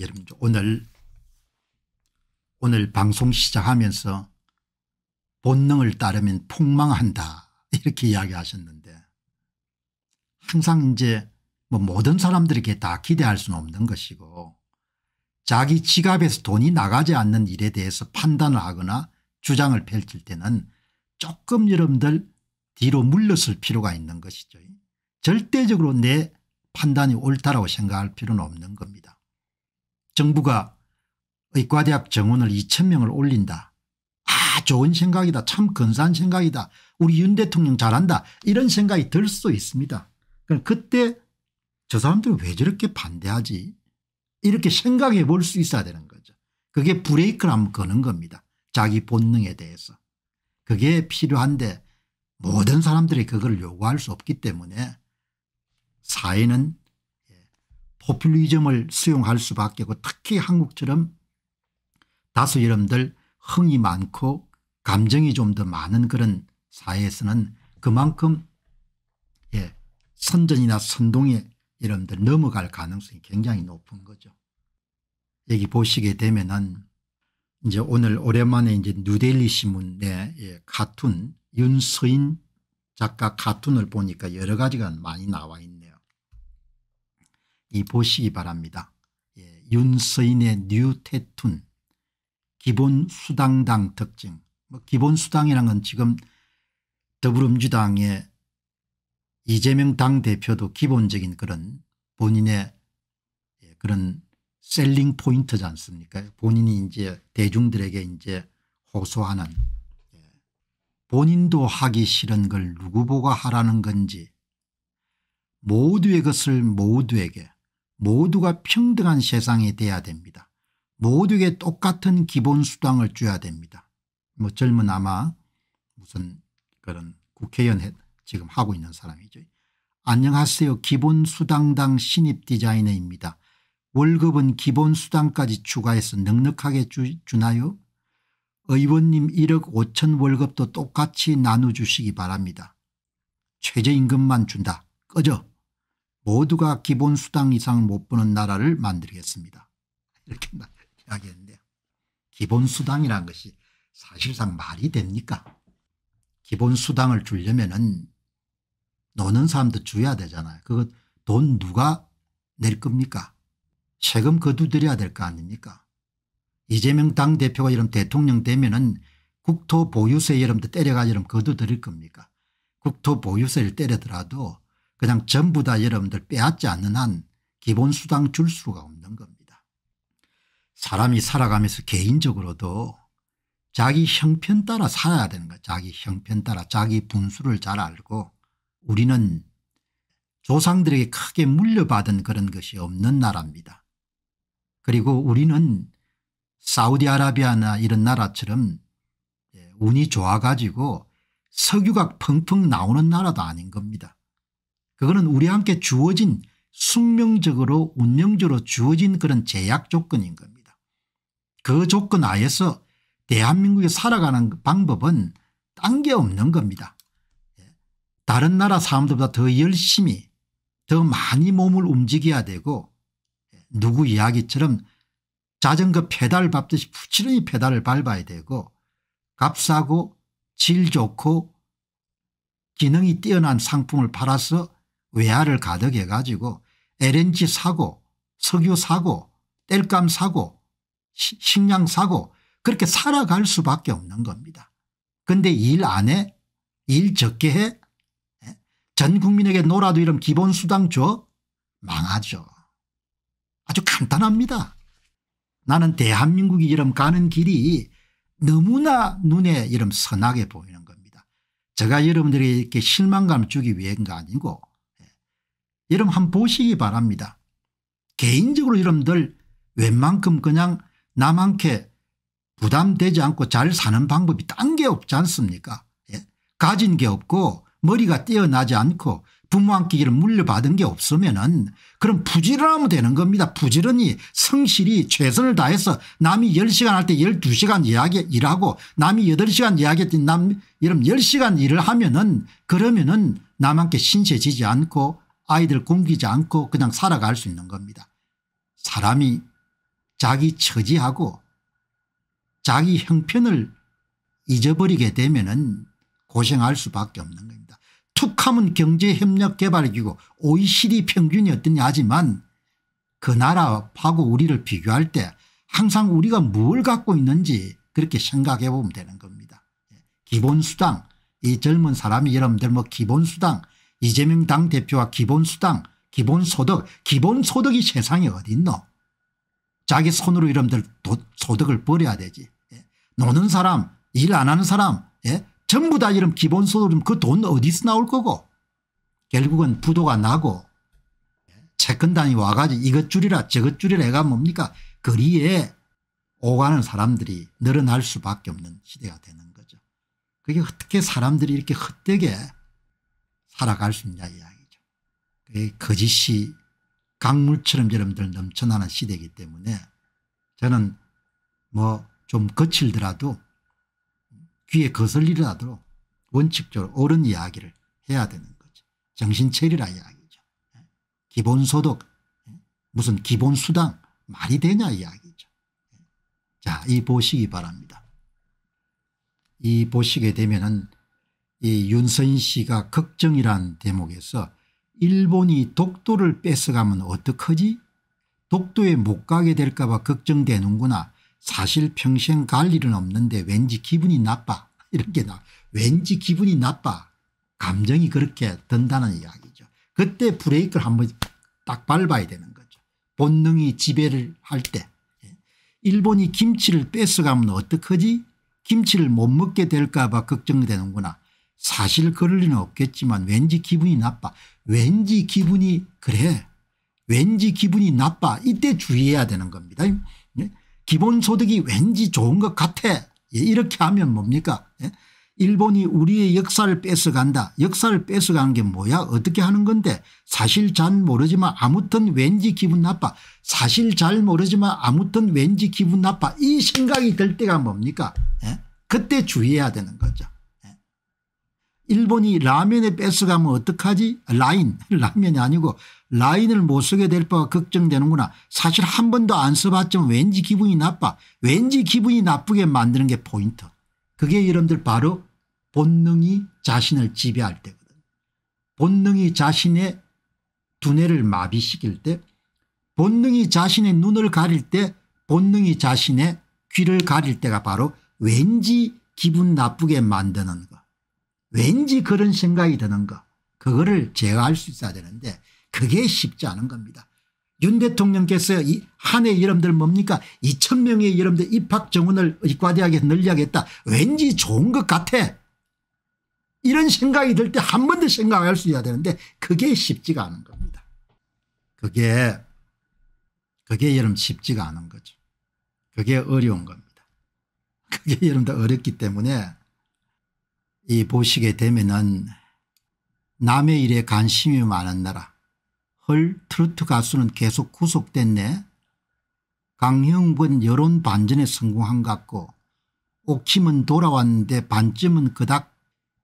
여러분 오늘 오늘 방송 시작하면서 본능을 따르면 폭망한다 이렇게 이야기하셨는데 항상 이제 뭐 모든 사람들에게 다 기대할 수는 없는 것이고 자기 지갑에서 돈이 나가지 않는 일에 대해서 판단을 하거나 주장을 펼칠 때는 조금 여러분들 뒤로 물러설 필요가 있는 것이죠. 절대적으로 내 판단이 옳다라고 생각할 필요는 없는 겁니다. 정부가 의과대학 정원을 2천 명을 올린다. 아 좋은 생각이다. 참 근사한 생각이다. 우리 윤 대통령 잘한다. 이런 생각이 들 수도 있습니다. 그럼 그때 저 사람들은 왜 저렇게 반대하지 이렇게 생각해 볼 수 있어야 되는 거죠. 그게 브레이크를 한번 거는 겁니다. 자기 본능에 대해서. 그게 필요한데 모든 사람들이 그걸 요구할 수 없기 때문에 사회는 포퓰리즘을 수용할 수밖에 없고 특히 한국처럼 다수 여러분들 흥이 많고 감정이 좀 더 많은 그런 사회에서는 그만큼 예, 선전이나 선동에 여러분들 넘어갈 가능성이 굉장히 높은 거죠. 여기 보시게 되면은 이제 오늘 오랜만에 이제 뉴델리 신문의 예, 카툰 윤서인 작가 카툰을 보니까 여러 가지가 많이 나와 있는 이 보시기 바랍니다. 예, 윤서인의 뉴테툰 기본 수당당 특징 뭐 기본 수당이라건 지금 더불어민주당의 이재명 당대표도 기본적인 그런 본인의 예, 그런 셀링 포인트지 않습니까 본인이 이제 대중들에게 이제 호소하는 예, 본인도 하기 싫은 걸 누구 보고 하라는 건지 모두의 것을 모두에게 모두가 평등한 세상이 돼야 됩니다. 모두에게 똑같은 기본 수당을 줘야 됩니다. 뭐 젊은 아마 무슨 그런 국회의원 지금 하고 있는 사람이죠. 안녕하세요. 기본수당당 신입 디자이너입니다. 월급은 기본수당까지 추가해서 넉넉하게 주, 주나요? 의원님 1억 5천 월급도 똑같이 나눠주시기 바랍니다. 최저임금만 준다. 꺼져. 모두가 기본 수당 이상못 버는 나라를 만들겠습니다. 이렇게 이야기했는데 기본 수당이라는 것이 사실상 말이 됩니까? 기본 수당을 주려면은 노는 사람도 줘야 되잖아요. 그거 돈 누가 낼 겁니까? 세금 거두드려야 될 거 아닙니까? 이재명 당대표가 이런 대통령 되면은 국토보유세 이름도 때려가 이름 거두드릴 겁니까? 국토보유세를 때려더라도 그냥 전부 다 여러분들 빼앗지 않는 한 기본수당 줄 수가 없는 겁니다. 사람이 살아가면서 개인적으로도 자기 형편 따라 살아야 되는 거 자기 형편 따라 자기 분수를 잘 알고 우리는 조상들에게 크게 물려받은 그런 것이 없는 나라입니다. 그리고 우리는 사우디아라비아나 이런 나라처럼 예, 운이 좋아가지고 석유가 펑펑 나오는 나라도 아닌 겁니다. 그거는 우리한테 주어진 숙명적으로 운명적으로 주어진 그런 제약 조건인 겁니다. 그 조건 아에서대한민국이 살아가는 방법은 딴 게 없는 겁니다. 예. 다른 나라 사람들보다 더 열심히 더 많이 몸을 움직여야 되고 예. 누구 이야기처럼 자전거 페달 밟듯이 부지런히 페달을 밟아야 되고 값싸고 질 좋고 기능이 뛰어난 상품을 팔아서 외화를 가득해 가지고 LNG 사고 석유 사고 땔감 사고 식량 사고 그렇게 살아갈 수밖에 없는 겁니다. 그런데일 안 해? 일 적게 해? 예? 전 국민에게 놀아도 이런 기본수당 줘? 망하죠. 아주 간단합니다. 나는 대한민국이 이런 가는 길이 너무나 눈에 이름 선하게 보이는 겁니다. 제가 여러분들에게 실망감 주기 위한 거 아니고 여러분 한 번 보시기 바랍니다. 개인적으로 여러분들 웬만큼 그냥 남한테 부담되지 않고 잘 사는 방법이 딴 게 없지 않습니까 예? 가진 게 없고 머리가 뛰어나지 않고 부모한끼기를 물려받은 게 없으면 은 그럼 부지런하면 되는 겁니다. 부지런히 성실히 최선을 다해서 남이 10시간 할 때 12시간 이야기 일하고 남이 8시간 이야기했더 10시간 일을 하면 은 그러면 은 남한테 신세지지 않고 아이들 굶기지 않고 그냥 살아갈 수 있는 겁니다. 사람이 자기 처지하고 자기 형편을 잊어버리게 되면 은 고생할 수밖에 없는 겁니다. 툭하면 경제협력개발기구 OECD 평균이 어떠냐 하지만 그 나라하고 우리를 비교할 때 항상 우리가 뭘 갖고 있는지 그렇게 생각해 보면 되는 겁니다. 예, 기본수당 이 젊은 사람이 여러분들 뭐 기본수당 이재명 당대표와 기본수당 기본소득 기본소득이 세상에 어딨노 자기 손으로 이름들 도, 소득을 버려야 되지 예. 노는 사람 일 안 하는 사람 예? 전부 다 이름 기본소득 그 돈 어디서 나올 거고 결국은 부도가 나고 예. 채권단이 와가지고 이것 줄이라 저것 줄이라 해가 뭡니까 거리에 오가는 사람들이 늘어날 수밖에 없는 시대가 되는 거죠. 그게 어떻게 사람들이 이렇게 헛되게 살아갈 수 있냐 이야기죠. 거짓이 강물처럼 여러분들 넘쳐나는 시대이기 때문에 저는 뭐 좀 거칠더라도 귀에 거슬리더라도 원칙적으로 옳은 이야기를 해야 되는 거죠. 정신체리라 이야기죠. 기본소득 무슨 기본수당 말이 되냐 이야기죠. 자, 이 보시기 바랍니다. 이 보시게 되면은 이 윤선 씨가 걱정이란 대목에서 일본이 독도를 뺏어가면 어떡하지 독도에 못 가게 될까 봐 걱정되는구나 사실 평생 갈 일은 없는데 왠지 기분이 나빠 이렇게 나 왠지 기분이 나빠 감정이 그렇게 든다는 이야기죠. 그때 브레이크를 한번 딱 밟아야 되는 거죠. 본능이 지배를 할 때. 예. 일본이 김치를 뺏어가면 어떡하지? 김치를 못 먹게 될까 봐 걱정되는구나. 사실 그럴 리는 없겠지만 왠지 기분이 나빠. 왠지 기분이 그래. 왠지 기분이 나빠. 이때 주의해야 되는 겁니다. 예? 기본소득이 왠지 좋은 것 같아. 예, 이렇게 하면 뭡니까 예? 일본이 우리의 역사를 뺏어간다. 역사를 뺏어간 게 뭐야 어떻게 하는 건데 사실 잘 모르지만 아무튼 왠지 기분 나빠. 사실 잘 모르지만 아무튼 왠지 기분 나빠. 이 생각이 들 때가 뭡니까 그때 주의해야 되는 거죠. 일본이 라면에 뺏어가면 어떡하지 라인 라면이 아니고 라인을 못 쓰게 될바 걱정되는구나 사실 한 번도 안 써봤지만 왠지 기분이 나빠 왠지 기분이 나쁘게 만드는 게 포인트 그게 여러분들 바로 본능이 자신을 지배할 때거든 본능이 자신의 두뇌를 마비시킬 때 본능이 자신의 눈을 가릴 때 본능이 자신의 귀를 가릴 때가 바로 왠지 기분 나쁘게 만드는 것 왠지 그런 생각이 드는 거 그거를 제어할 수 있어야 되는데 그게 쉽지 않은 겁니다. 윤 대통령께서 한해 이름들 뭡니까 2천 명의 이름들 입학 정원을 의과대학에 늘려야겠다. 왠지 좋은 것 같아. 이런 생각이 들 때 한 번 더 생각할 수 있어야 되는데 그게 쉽지가 않은 겁니다. 그게 그게 여러분 쉽지가 않은 거죠. 그게 어려운 겁니다. 그게 여러분들 어렵기 때문에 이 보시게 되면은 남의 일에 관심이 많은 나라 헐 트로트 가수는 계속 구속됐네 강형권 여론 반전에 성공한 같고 옥힘은 돌아왔는데 반쯤은 그닥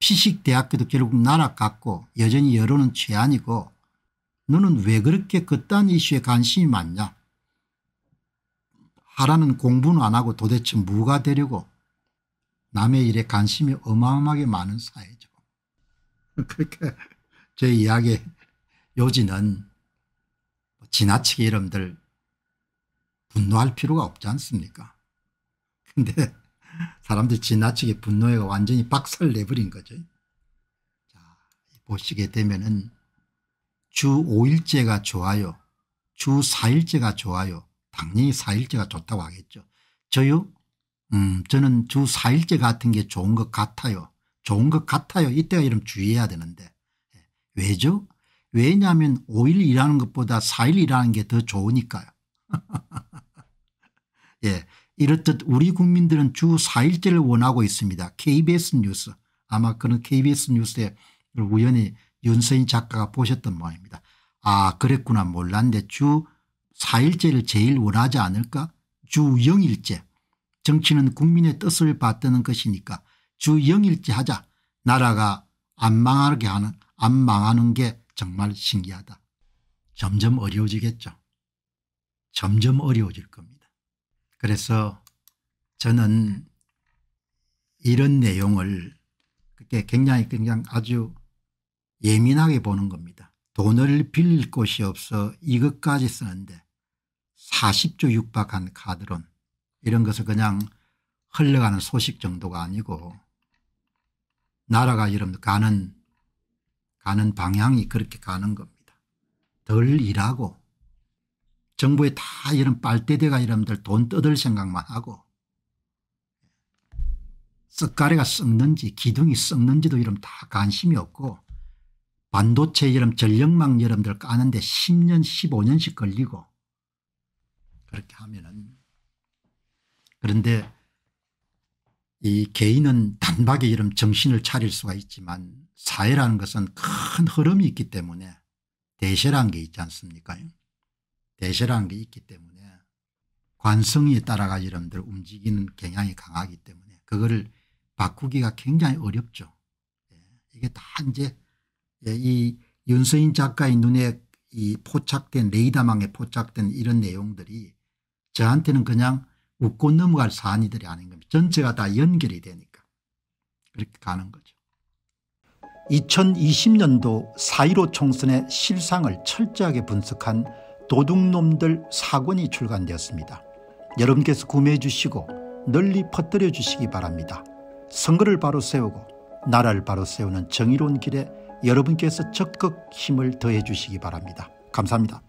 피식대학교도 결국 날아갔고 여전히 여론은 최안이고 너는 왜 그렇게 그딴 이슈에 관심이 많냐 하라는 공부는 안 하고 도대체 뭐가 되려고 남의 일에 관심이 어마어마하게 많은 사회죠. 그렇게 제 이야기의 요지는 뭐 지나치게 이름들 분노할 필요가 없지 않습니까 근데 사람들이 지나치게 분노에 완전히 박살 내버린 거죠. 자, 보시게 되면은 주 5일째가 좋아요. 주 4일째가 좋아요. 당연히 4일째가 좋다고 하겠죠. 저요? 음, 저는 주 4일째 같은 게 좋은 것 같아요. 좋은 것 같아요. 이때가 이름 주의해야 되는데. 예. 왜죠? 왜냐하면 5일 일하는 것보다 4일 일하는 게 더 좋으니까요. 예. 이렇듯 우리 국민들은 주 4일째를 원하고 있습니다. KBS 뉴스. 아마 그런 KBS 뉴스에 우연히 윤서인 작가가 보셨던 모양입니다. 아 그랬구나 몰랐는데 주 4일째를 제일 원하지 않을까? 주 0일째. 정치는 국민의 뜻을 받드는 것이니까 주 영일제 하자 나라가 안 망하게 하는 안 망하는 게 정말 신기하다. 점점 어려워지겠죠. 점점 어려워질 겁니다. 그래서 저는 이런 내용을 그때 굉장히 굉장히 아주 예민하게 보는 겁니다. 돈을 빌릴 곳이 없어 이것까지 쓰는데 40조 육박한 카드론 이런 것을 그냥 흘러가는 소식 정도가 아니고 나라가 여러분 가는 가는 방향이 그렇게 가는 겁니다. 덜 일하고 정부에 다 이런 빨대대가 여러분들돈 뜯을 생각만 하고 쓱가래가 썩는지 기둥이 썩는지도 여러분 다 관심이 없고 반도체 이런 전력망 여러분들 까는데 10년 15년씩 걸리고 그렇게 하면은 그런데 이 개인은 단박에 이름 정신을 차릴 수가 있지만 사회라는 것은 큰 흐름이 있기 때문에 대세라는 게 있지 않습니까 대세라는 게 있기 때문에 관성에 따라가 여러분들 움직이는 경향이 강하기 때문에 그거를 바꾸기가 굉장히 어렵죠. 예, 이게 다 이제 예, 이 윤서인 작가의 눈에 이 포착된 레이더망에 포착된 이런 내용들이 저한테는 그냥 웃고 넘어갈 사안이들이 아닌 겁니다. 전체가 다 연결이 되니까 그렇게 가는 거죠. 2020년도 4.15 총선의 실상을 철저하게 분석한 도둑놈들 사권이 출간되었습니다. 여러분께서 구매해 주시고 널리 퍼뜨려 주시기 바랍니다. 선거를 바로 세우고 나라를 바로 세우는 정의로운 길에 여러분께서 적극 힘을 더해 주시기 바랍니다. 감사합니다.